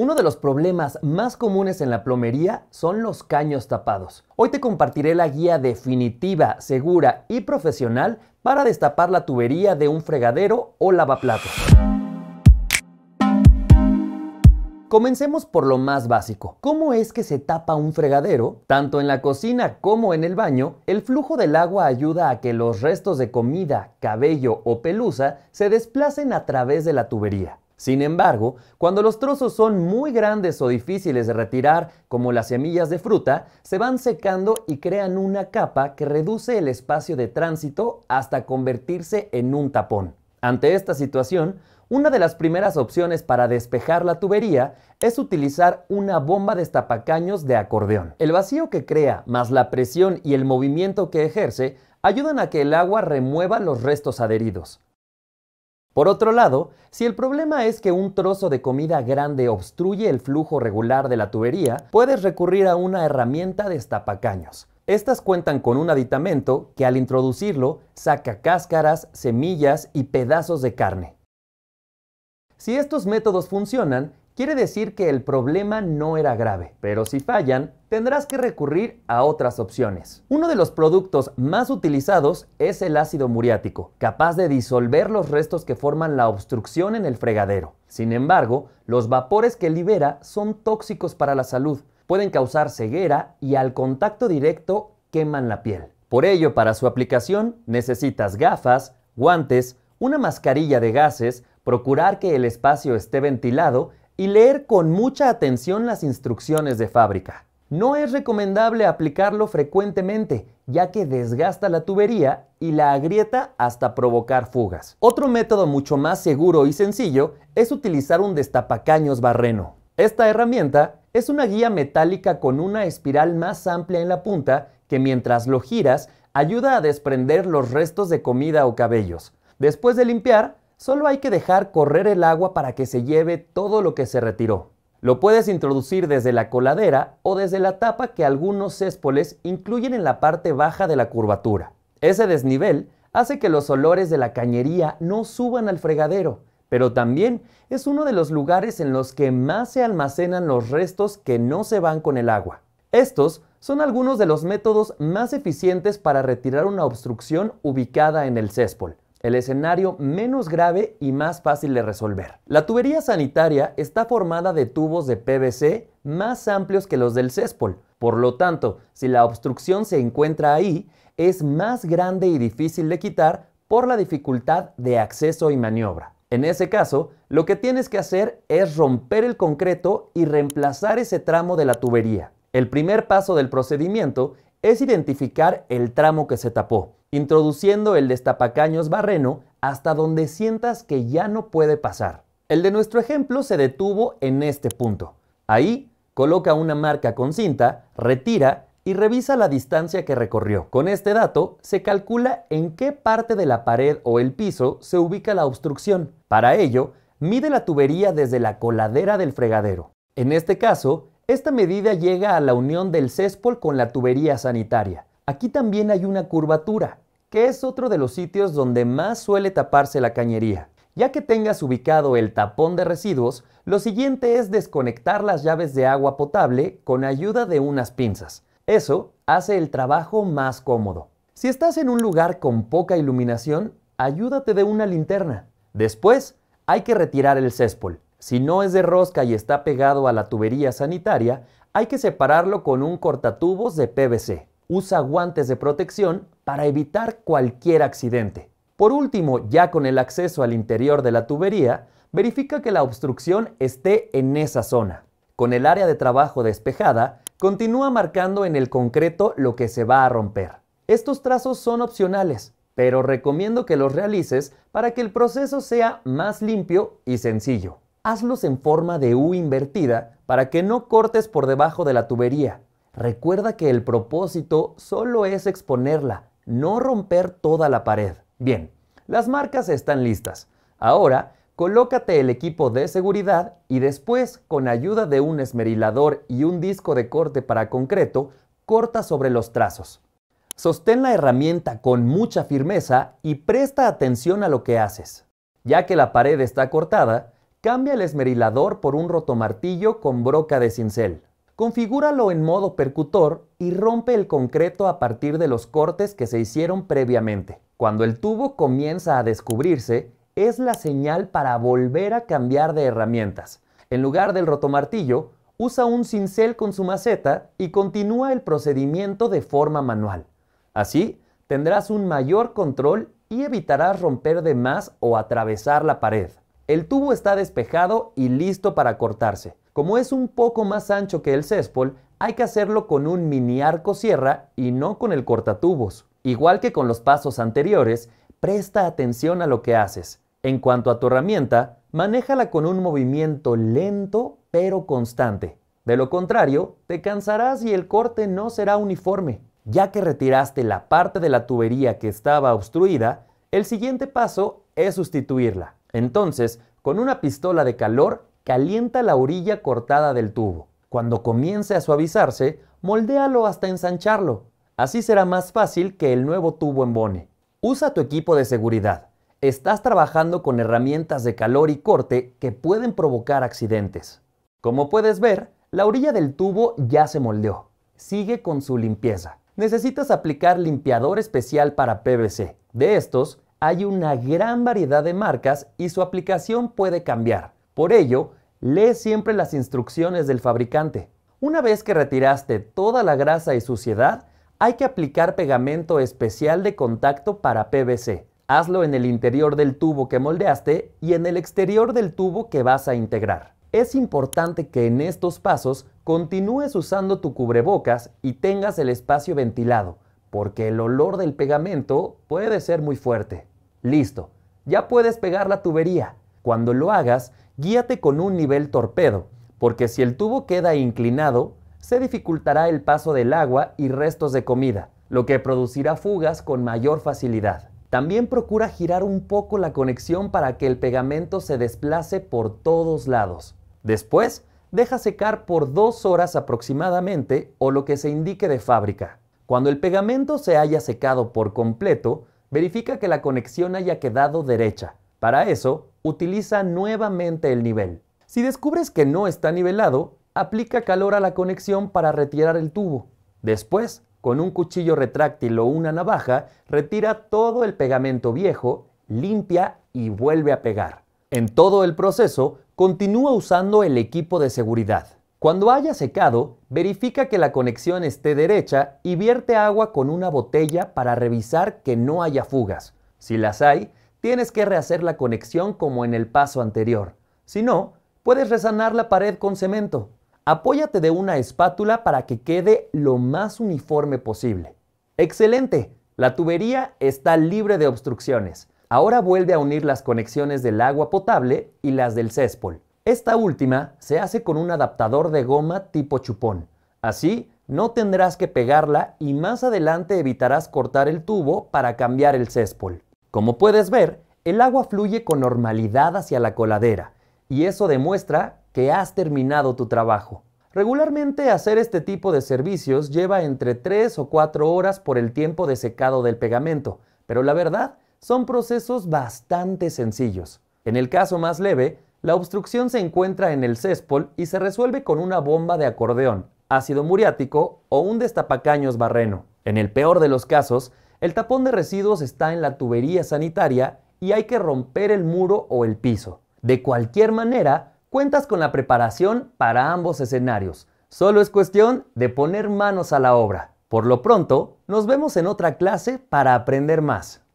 Uno de los problemas más comunes en la plomería son los caños tapados. Hoy te compartiré la guía definitiva, segura y profesional para destapar la tubería de un fregadero o lavaplatos. Comencemos por lo más básico. ¿Cómo es que se tapa un fregadero? Tanto en la cocina como en el baño, el flujo del agua ayuda a que los restos de comida, cabello o pelusa se desplacen a través de la tubería. Sin embargo, cuando los trozos son muy grandes o difíciles de retirar, como las semillas de fruta, se van secando y crean una capa que reduce el espacio de tránsito hasta convertirse en un tapón. Ante esta situación, una de las primeras opciones para despejar la tubería es utilizar una bomba de estapacaños de acordeón. El vacío que crea, más la presión y el movimiento que ejerce, ayudan a que el agua remueva los restos adheridos. Por otro lado, si el problema es que un trozo de comida grande obstruye el flujo regular de la tubería, puedes recurrir a una herramienta de estapacaños. Estas cuentan con un aditamento que al introducirlo saca cáscaras, semillas y pedazos de carne. Si estos métodos funcionan, Quiere decir que el problema no era grave, pero si fallan, tendrás que recurrir a otras opciones. Uno de los productos más utilizados es el ácido muriático, capaz de disolver los restos que forman la obstrucción en el fregadero. Sin embargo, los vapores que libera son tóxicos para la salud, pueden causar ceguera y al contacto directo queman la piel. Por ello, para su aplicación necesitas gafas, guantes, una mascarilla de gases, procurar que el espacio esté ventilado y leer con mucha atención las instrucciones de fábrica. No es recomendable aplicarlo frecuentemente, ya que desgasta la tubería y la agrieta hasta provocar fugas. Otro método mucho más seguro y sencillo es utilizar un destapacaños barreno. Esta herramienta es una guía metálica con una espiral más amplia en la punta que mientras lo giras ayuda a desprender los restos de comida o cabellos. Después de limpiar, Solo hay que dejar correr el agua para que se lleve todo lo que se retiró. Lo puedes introducir desde la coladera o desde la tapa que algunos céspoles incluyen en la parte baja de la curvatura. Ese desnivel hace que los olores de la cañería no suban al fregadero, pero también es uno de los lugares en los que más se almacenan los restos que no se van con el agua. Estos son algunos de los métodos más eficientes para retirar una obstrucción ubicada en el céspol el escenario menos grave y más fácil de resolver. La tubería sanitaria está formada de tubos de PVC más amplios que los del céspol, por lo tanto, si la obstrucción se encuentra ahí, es más grande y difícil de quitar por la dificultad de acceso y maniobra. En ese caso, lo que tienes que hacer es romper el concreto y reemplazar ese tramo de la tubería. El primer paso del procedimiento es identificar el tramo que se tapó introduciendo el destapacaños barreno hasta donde sientas que ya no puede pasar. El de nuestro ejemplo se detuvo en este punto. Ahí, coloca una marca con cinta, retira y revisa la distancia que recorrió. Con este dato, se calcula en qué parte de la pared o el piso se ubica la obstrucción. Para ello, mide la tubería desde la coladera del fregadero. En este caso, esta medida llega a la unión del céspol con la tubería sanitaria. Aquí también hay una curvatura, que es otro de los sitios donde más suele taparse la cañería. Ya que tengas ubicado el tapón de residuos, lo siguiente es desconectar las llaves de agua potable con ayuda de unas pinzas. Eso hace el trabajo más cómodo. Si estás en un lugar con poca iluminación, ayúdate de una linterna. Después, hay que retirar el céspol. Si no es de rosca y está pegado a la tubería sanitaria, hay que separarlo con un cortatubos de PVC usa guantes de protección para evitar cualquier accidente. Por último, ya con el acceso al interior de la tubería, verifica que la obstrucción esté en esa zona. Con el área de trabajo despejada, continúa marcando en el concreto lo que se va a romper. Estos trazos son opcionales, pero recomiendo que los realices para que el proceso sea más limpio y sencillo. Hazlos en forma de U invertida para que no cortes por debajo de la tubería Recuerda que el propósito solo es exponerla, no romper toda la pared. Bien, las marcas están listas. Ahora, colócate el equipo de seguridad y después, con ayuda de un esmerilador y un disco de corte para concreto, corta sobre los trazos. Sostén la herramienta con mucha firmeza y presta atención a lo que haces. Ya que la pared está cortada, cambia el esmerilador por un rotomartillo con broca de cincel. Configúralo en modo percutor y rompe el concreto a partir de los cortes que se hicieron previamente. Cuando el tubo comienza a descubrirse, es la señal para volver a cambiar de herramientas. En lugar del rotomartillo, usa un cincel con su maceta y continúa el procedimiento de forma manual. Así, tendrás un mayor control y evitarás romper de más o atravesar la pared. El tubo está despejado y listo para cortarse. Como es un poco más ancho que el céspol, hay que hacerlo con un mini arco sierra y no con el cortatubos. Igual que con los pasos anteriores, presta atención a lo que haces. En cuanto a tu herramienta, manéjala con un movimiento lento pero constante. De lo contrario, te cansarás y el corte no será uniforme. Ya que retiraste la parte de la tubería que estaba obstruida, el siguiente paso es sustituirla. Entonces, con una pistola de calor Calienta la orilla cortada del tubo. Cuando comience a suavizarse, moldéalo hasta ensancharlo. Así será más fácil que el nuevo tubo embone. Usa tu equipo de seguridad. Estás trabajando con herramientas de calor y corte que pueden provocar accidentes. Como puedes ver, la orilla del tubo ya se moldeó. Sigue con su limpieza. Necesitas aplicar limpiador especial para PVC. De estos, hay una gran variedad de marcas y su aplicación puede cambiar. Por ello, Lee siempre las instrucciones del fabricante. Una vez que retiraste toda la grasa y suciedad, hay que aplicar pegamento especial de contacto para PVC. Hazlo en el interior del tubo que moldeaste y en el exterior del tubo que vas a integrar. Es importante que en estos pasos continúes usando tu cubrebocas y tengas el espacio ventilado, porque el olor del pegamento puede ser muy fuerte. Listo, ya puedes pegar la tubería. Cuando lo hagas, guíate con un nivel torpedo, porque si el tubo queda inclinado, se dificultará el paso del agua y restos de comida, lo que producirá fugas con mayor facilidad. También procura girar un poco la conexión para que el pegamento se desplace por todos lados. Después, deja secar por dos horas aproximadamente o lo que se indique de fábrica. Cuando el pegamento se haya secado por completo, verifica que la conexión haya quedado derecha. Para eso, utiliza nuevamente el nivel. Si descubres que no está nivelado, aplica calor a la conexión para retirar el tubo. Después, con un cuchillo retráctil o una navaja, retira todo el pegamento viejo, limpia y vuelve a pegar. En todo el proceso, continúa usando el equipo de seguridad. Cuando haya secado, verifica que la conexión esté derecha y vierte agua con una botella para revisar que no haya fugas. Si las hay, tienes que rehacer la conexión como en el paso anterior. Si no, puedes resanar la pared con cemento. Apóyate de una espátula para que quede lo más uniforme posible. ¡Excelente! La tubería está libre de obstrucciones. Ahora vuelve a unir las conexiones del agua potable y las del céspol. Esta última se hace con un adaptador de goma tipo chupón. Así, no tendrás que pegarla y más adelante evitarás cortar el tubo para cambiar el céspol. Como puedes ver, el agua fluye con normalidad hacia la coladera y eso demuestra que has terminado tu trabajo. Regularmente hacer este tipo de servicios lleva entre 3 o 4 horas por el tiempo de secado del pegamento, pero la verdad son procesos bastante sencillos. En el caso más leve, la obstrucción se encuentra en el céspol y se resuelve con una bomba de acordeón, ácido muriático o un destapacaños barreno. En el peor de los casos, el tapón de residuos está en la tubería sanitaria y hay que romper el muro o el piso. De cualquier manera, cuentas con la preparación para ambos escenarios. Solo es cuestión de poner manos a la obra. Por lo pronto, nos vemos en otra clase para aprender más.